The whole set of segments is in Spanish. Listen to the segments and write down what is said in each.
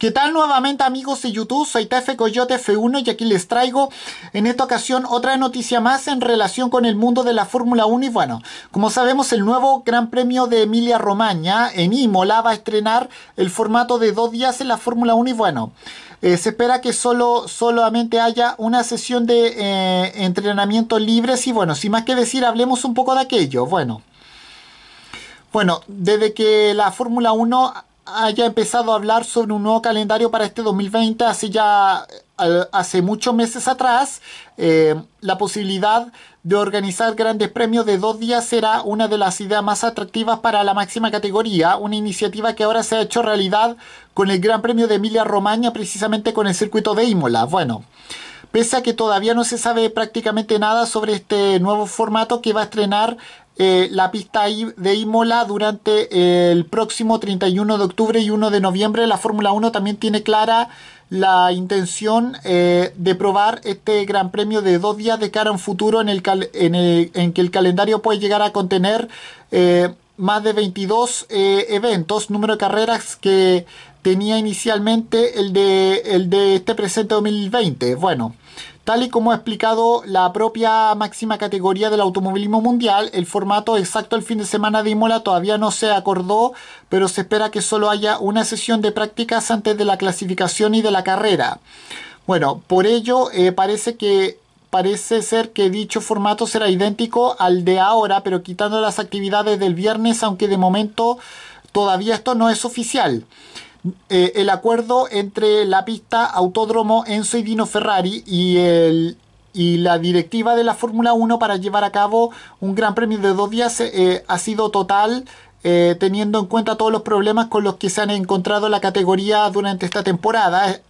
¿Qué tal nuevamente amigos de YouTube? Soy TF Coyote F1 y aquí les traigo en esta ocasión otra noticia más en relación con el mundo de la Fórmula 1 y bueno, como sabemos el nuevo Gran Premio de Emilia Romagna en Imola va a estrenar el formato de dos días en la Fórmula 1 y bueno, eh, se espera que solo, solamente haya una sesión de eh, entrenamiento libres y bueno, sin más que decir hablemos un poco de aquello, bueno. Bueno, desde que la Fórmula 1 haya empezado a hablar sobre un nuevo calendario para este 2020 hace ya hace muchos meses atrás eh, la posibilidad de organizar grandes premios de dos días será una de las ideas más atractivas para la máxima categoría, una iniciativa que ahora se ha hecho realidad con el Gran Premio de Emilia Romagna precisamente con el circuito de Imola. Bueno, pese a que todavía no se sabe prácticamente nada sobre este nuevo formato que va a estrenar eh, la pista de Imola durante eh, el próximo 31 de octubre y 1 de noviembre. La Fórmula 1 también tiene clara la intención eh, de probar este gran premio de dos días de cara a un futuro en, el, que el calendario puede llegar a contener más de 22 eh, eventos, número de carreras que tenía inicialmente el de, el de este presente 2020. Bueno, tal y como ha explicado la propia máxima categoría del automovilismo mundial, el formato exacto el fin de semana de Imola todavía no se acordó, pero se espera que solo haya una sesión de prácticas antes de la clasificación y de la carrera. Bueno, por ello eh, parece que Parece ser que dicho formato será idéntico al de ahora, pero quitando las actividades del viernes, aunque de momento todavía esto no es oficial. Eh, el acuerdo entre la pista Autódromo Enzo y Dino Ferrari y, el, la directiva de la Fórmula 1 para llevar a cabo un gran premio de dos días eh, ha sido total eh, teniendo en cuenta todos los problemas con los que se han encontrado la categoría durante esta temporada.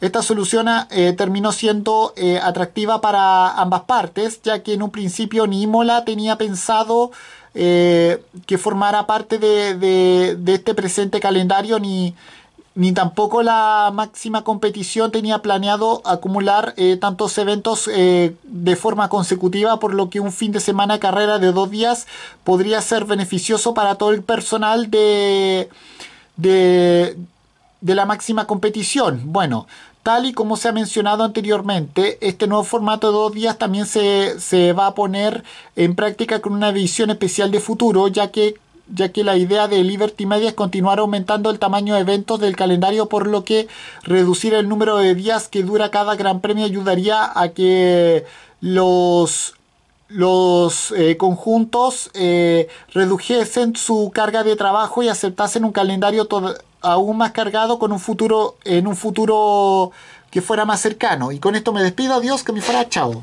Esta solución eh, terminó siendo eh, atractiva para ambas partes, ya que en un principio ni Imola tenía pensado eh, que formara parte de, este presente calendario, ni, tampoco la máxima competición tenía planeado acumular tantos eventos de forma consecutiva, por lo que un fin de semana de carrera de dos días podría ser beneficioso para todo el personal de... de de la máxima competición. Bueno, tal y como se ha mencionado anteriormente, este nuevo formato de dos días también se, va a poner en práctica con una visión especial de futuro, ya que ya que la idea de Liberty Media es continuar aumentando el tamaño de eventos del calendario, por lo que reducir el número de días que dura cada Gran Premio ayudaría a que los los eh, conjuntos eh, redujesen su carga de trabajo y aceptasen un calendario aún más cargado con un futuro en un futuro que fuera más cercano y con esto me despido adiós que me fuera chao